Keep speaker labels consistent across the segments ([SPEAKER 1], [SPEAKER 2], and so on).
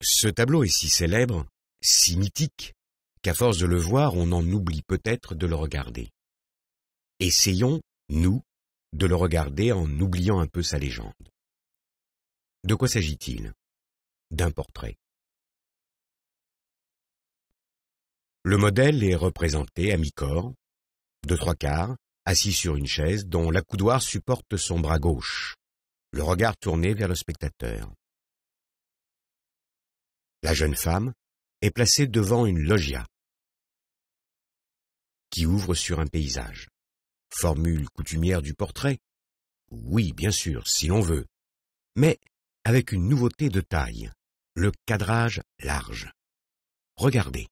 [SPEAKER 1] Ce tableau est si célèbre,
[SPEAKER 2] si mythique, qu'à force de le voir, on en oublie peut-être de le regarder. Essayons, nous, de le regarder en oubliant un peu sa légende.
[SPEAKER 1] De quoi s'agit-il D'un portrait.
[SPEAKER 2] Le modèle est représenté à mi-corps, de trois quarts, assis sur une chaise dont l'accoudoir supporte son bras gauche, le regard tourné vers le spectateur. La jeune femme est placée devant une loggia qui ouvre sur un paysage. Formule coutumière du portrait Oui, bien sûr, si l'on veut. Mais avec une nouveauté de taille, le cadrage large.
[SPEAKER 1] Regardez,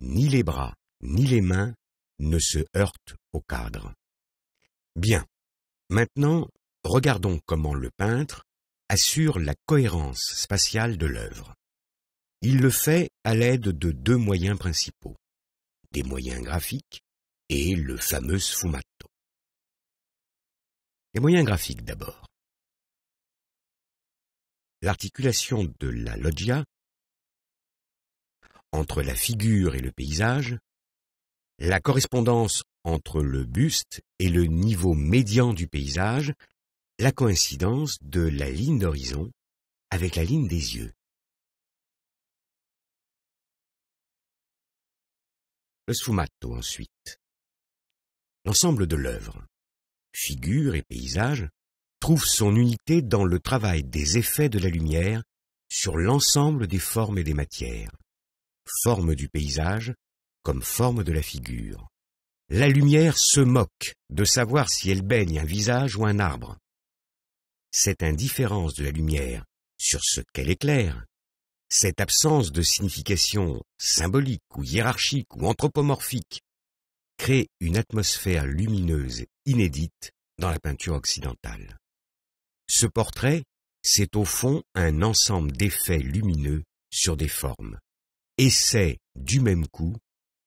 [SPEAKER 1] ni les bras, ni les mains ne se heurtent
[SPEAKER 2] au cadre. Bien, maintenant, regardons comment le peintre assure la cohérence spatiale de l'œuvre. Il le fait à l'aide de deux moyens principaux, des moyens graphiques et le fameux
[SPEAKER 1] sfumato. Les moyens graphiques d'abord. L'articulation de la loggia
[SPEAKER 2] entre la figure et le paysage, la correspondance entre le buste et le niveau médian du paysage, la coïncidence de la ligne d'horizon avec la ligne des yeux.
[SPEAKER 1] sfumato ensuite.
[SPEAKER 2] L'ensemble de l'œuvre, figure et paysage, trouve son unité dans le travail des effets de la lumière sur l'ensemble des formes et des matières, forme du paysage comme forme de la figure. La lumière se moque de savoir si elle baigne un visage ou un arbre. Cette indifférence de la lumière sur ce qu'elle éclaire cette absence de signification symbolique ou hiérarchique ou anthropomorphique crée une atmosphère lumineuse inédite dans la peinture occidentale. Ce portrait, c'est au fond un ensemble d'effets lumineux sur des formes. Et c'est, du même coup,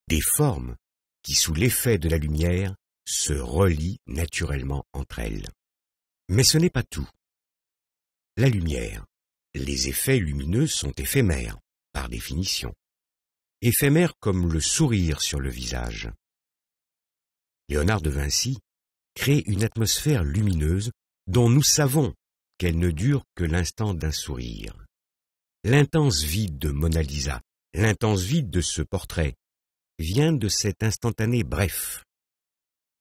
[SPEAKER 2] des formes qui, sous l'effet de la lumière, se relient naturellement entre elles. Mais ce n'est pas tout. La lumière, les effets lumineux sont éphémères, par définition. Éphémères comme le sourire sur le visage. Léonard de Vinci crée une atmosphère lumineuse dont nous savons qu'elle ne dure que l'instant d'un sourire. L'intense vide de Mona Lisa, l'intense vide de ce portrait, vient de cet instantané bref.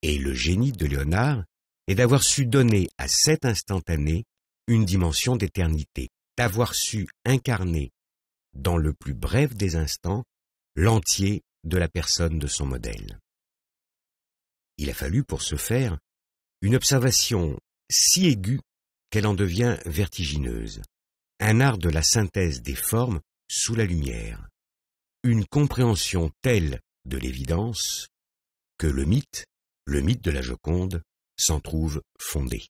[SPEAKER 2] Et le génie de Léonard est d'avoir su donner à cet instantané une dimension d'éternité, d'avoir su incarner, dans le plus bref des instants, l'entier de la personne de son modèle. Il a fallu pour ce faire une observation si aiguë qu'elle en devient vertigineuse, un art de la synthèse des formes sous la lumière, une compréhension telle de l'évidence que le mythe,
[SPEAKER 1] le mythe de la Joconde, s'en trouve fondé.